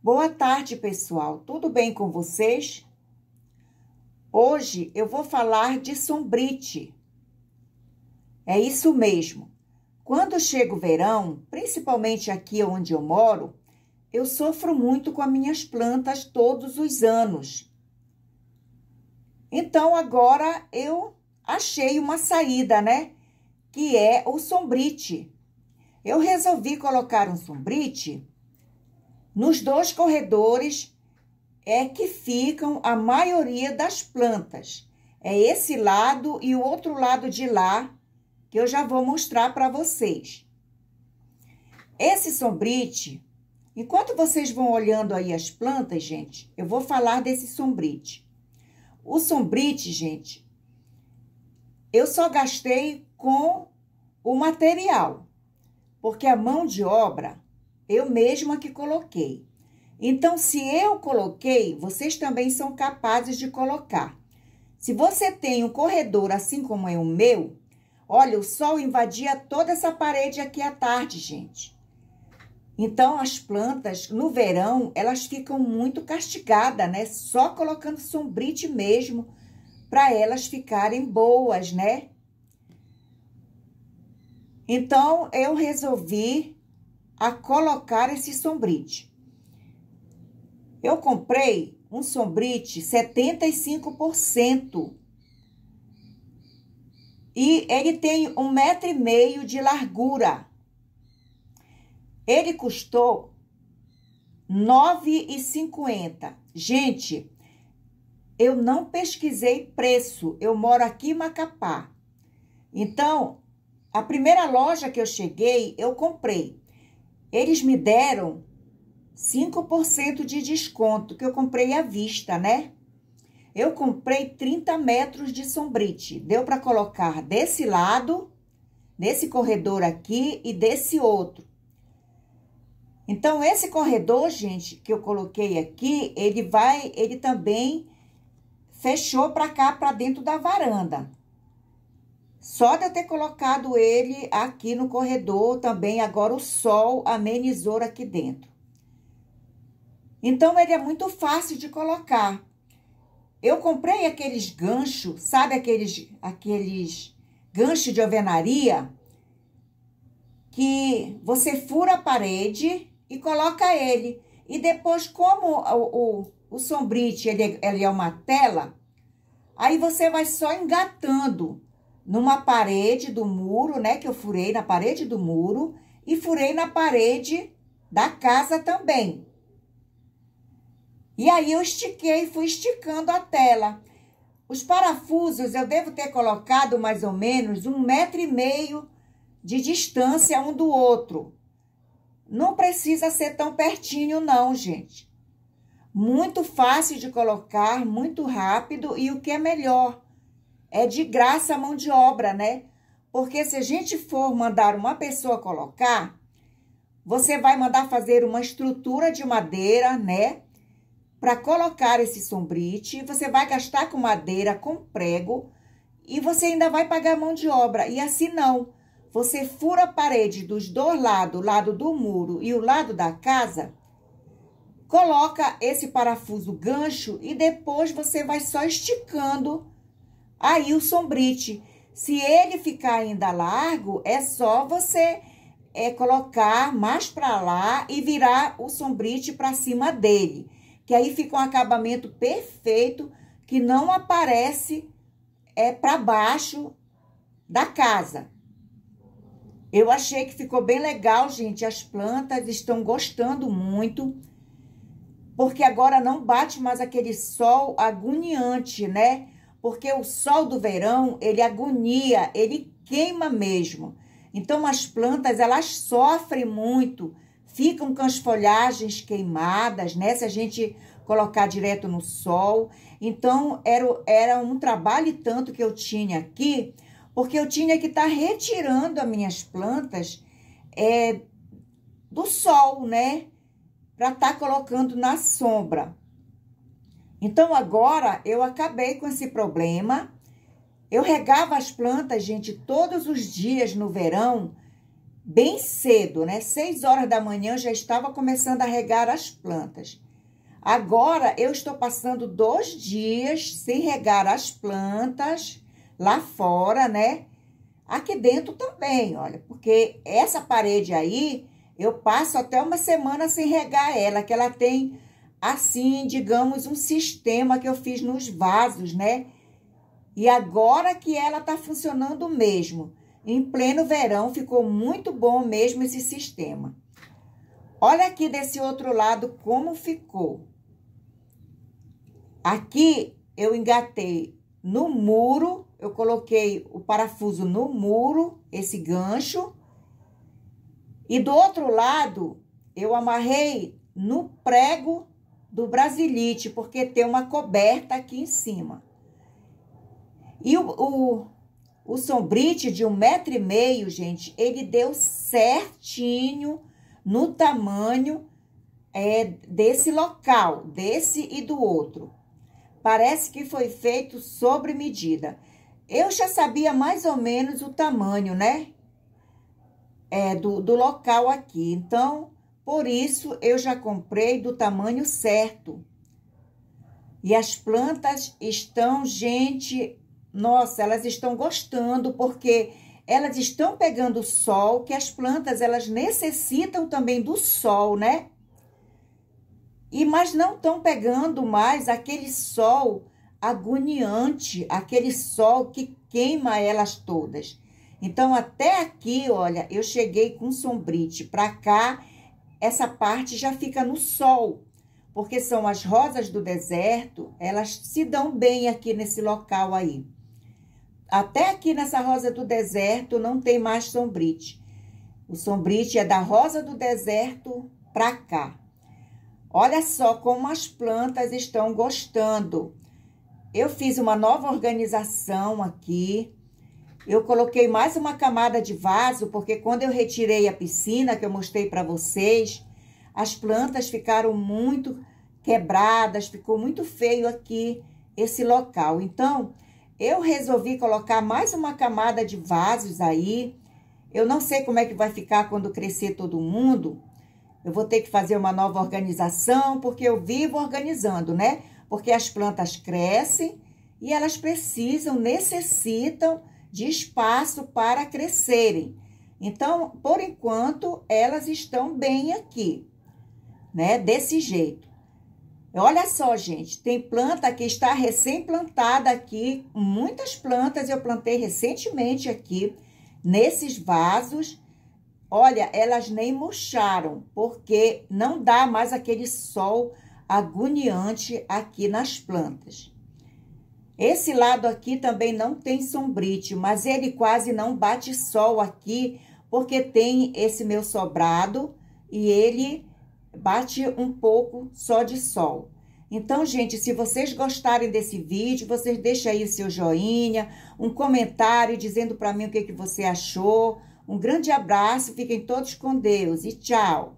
Boa tarde, pessoal. Tudo bem com vocês? Hoje eu vou falar de sombrite. É isso mesmo. Quando chega o verão, principalmente aqui onde eu moro, eu sofro muito com as minhas plantas todos os anos. Então agora eu achei uma saída, né? Que é o sombrite. Eu resolvi colocar um sombrite nos dois corredores é que ficam a maioria das plantas. É esse lado e o outro lado de lá que eu já vou mostrar para vocês. Esse sombrite, enquanto vocês vão olhando aí as plantas, gente, eu vou falar desse sombrite. O sombrite, gente, eu só gastei com o material, porque a mão de obra eu mesma que coloquei. Então, se eu coloquei, vocês também são capazes de colocar. Se você tem um corredor assim como é o meu, olha, o sol invadia toda essa parede aqui à tarde, gente. Então, as plantas, no verão, elas ficam muito castigadas, né? Só colocando sombrite mesmo, para elas ficarem boas, né? Então, eu resolvi a colocar esse sombrite. Eu comprei um sombrite 75%. E ele tem um metro e meio de largura. Ele custou R$ 9,50. Gente, eu não pesquisei preço. Eu moro aqui em Macapá. Então, a primeira loja que eu cheguei, eu comprei. Eles me deram 5% de desconto, que eu comprei à vista, né? Eu comprei 30 metros de sombrite. Deu para colocar desse lado, desse corredor aqui e desse outro. Então, esse corredor, gente, que eu coloquei aqui, ele vai, ele também fechou para cá, para dentro da varanda. Só de eu ter colocado ele aqui no corredor também, agora o sol amenizou aqui dentro. Então, ele é muito fácil de colocar. Eu comprei aqueles ganchos, sabe aqueles, aqueles ganchos de alvenaria? Que você fura a parede e coloca ele. E depois, como o, o, o sombrite ele, é, ele é uma tela, aí você vai só engatando numa parede do muro, né? Que eu furei na parede do muro e furei na parede da casa também. E aí eu estiquei, fui esticando a tela. Os parafusos eu devo ter colocado mais ou menos um metro e meio de distância um do outro. Não precisa ser tão pertinho, não, gente. Muito fácil de colocar, muito rápido e o que é melhor, é de graça a mão de obra, né? Porque se a gente for mandar uma pessoa colocar, você vai mandar fazer uma estrutura de madeira, né? Para colocar esse sombrite, você vai gastar com madeira, com prego e você ainda vai pagar mão de obra. E assim não. Você fura a parede dos dois lados, o lado do muro e o lado da casa, coloca esse parafuso gancho e depois você vai só esticando Aí ah, o sombrite, Se ele ficar ainda largo, é só você é, colocar mais para lá e virar o sombrite para cima dele. Que aí fica um acabamento perfeito que não aparece é, para baixo da casa. Eu achei que ficou bem legal, gente. As plantas estão gostando muito. Porque agora não bate mais aquele sol agoniante, né? porque o sol do verão, ele agonia, ele queima mesmo. Então as plantas, elas sofrem muito, ficam com as folhagens queimadas, né? Se a gente colocar direto no sol. Então era, era um trabalho tanto que eu tinha aqui, porque eu tinha que estar tá retirando as minhas plantas é, do sol, né? Para estar tá colocando na sombra. Então agora eu acabei com esse problema. Eu regava as plantas, gente, todos os dias no verão, bem cedo, né? Seis horas da manhã eu já estava começando a regar as plantas. Agora eu estou passando dois dias sem regar as plantas lá fora, né? Aqui dentro também, olha, porque essa parede aí eu passo até uma semana sem regar ela, que ela tem assim, digamos, um sistema que eu fiz nos vasos, né? E agora que ela está funcionando mesmo, em pleno verão, ficou muito bom mesmo esse sistema. Olha aqui desse outro lado como ficou. Aqui eu engatei no muro, eu coloquei o parafuso no muro, esse gancho. E do outro lado, eu amarrei no prego do brasilite, porque tem uma coberta aqui em cima. E o, o, o sombrite de um metro e meio, gente, ele deu certinho no tamanho é, desse local, desse e do outro. Parece que foi feito sobre medida. Eu já sabia mais ou menos o tamanho, né? É, do, do local aqui. Então, por isso eu já comprei do tamanho certo. E as plantas estão, gente, nossa, elas estão gostando porque elas estão pegando sol, que as plantas elas necessitam também do sol, né? E mas não estão pegando mais aquele sol agoniante, aquele sol que queima elas todas. Então até aqui, olha, eu cheguei com sombrite para cá essa parte já fica no sol, porque são as rosas do deserto, elas se dão bem aqui nesse local aí. Até aqui nessa rosa do deserto não tem mais sombrite. O sombrite é da rosa do deserto para cá. Olha só como as plantas estão gostando. Eu fiz uma nova organização aqui eu coloquei mais uma camada de vaso, porque quando eu retirei a piscina, que eu mostrei para vocês, as plantas ficaram muito quebradas, ficou muito feio aqui esse local. Então, eu resolvi colocar mais uma camada de vasos aí. Eu não sei como é que vai ficar quando crescer todo mundo. Eu vou ter que fazer uma nova organização, porque eu vivo organizando, né? Porque as plantas crescem e elas precisam, necessitam de espaço para crescerem. Então, por enquanto, elas estão bem aqui, né? Desse jeito. Olha só, gente, tem planta que está recém-plantada aqui, muitas plantas eu plantei recentemente aqui nesses vasos. Olha, elas nem murcharam, porque não dá mais aquele sol agoniante aqui nas plantas. Esse lado aqui também não tem sombrite, mas ele quase não bate sol aqui, porque tem esse meu sobrado e ele bate um pouco só de sol. Então, gente, se vocês gostarem desse vídeo, vocês deixem aí o seu joinha, um comentário dizendo para mim o que, que você achou. Um grande abraço, fiquem todos com Deus e tchau!